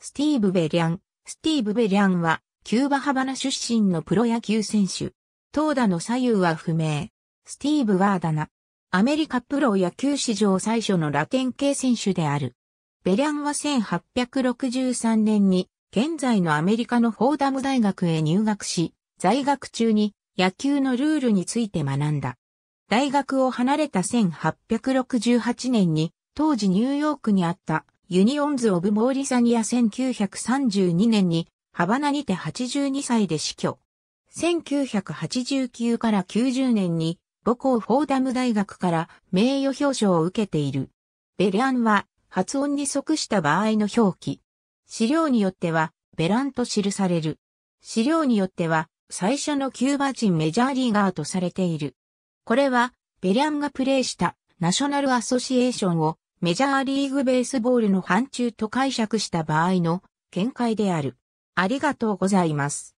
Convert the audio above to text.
スティーブ・ベリャン。スティーブ・ベリャンは、キューバ・ハバナ出身のプロ野球選手。投打の左右は不明。スティーブ・ワーダナ。アメリカプロ野球史上最初のラテン系選手である。ベリャンは1863年に、現在のアメリカのフォーダム大学へ入学し、在学中に野球のルールについて学んだ。大学を離れた1868年に、当時ニューヨークにあったユニオンズ・オブ・モーリサニア1932年にハバナにて82歳で死去。1989から90年に母校フォーダム大学から名誉表彰を受けている。ベリアンは発音に即した場合の表記。資料によってはベランと記される。資料によっては最初のキューバ人メジャーリーガーとされている。これはベリアンがプレーしたナショナルアソシエーションをメジャーリーグベースボールの範疇と解釈した場合の見解である。ありがとうございます。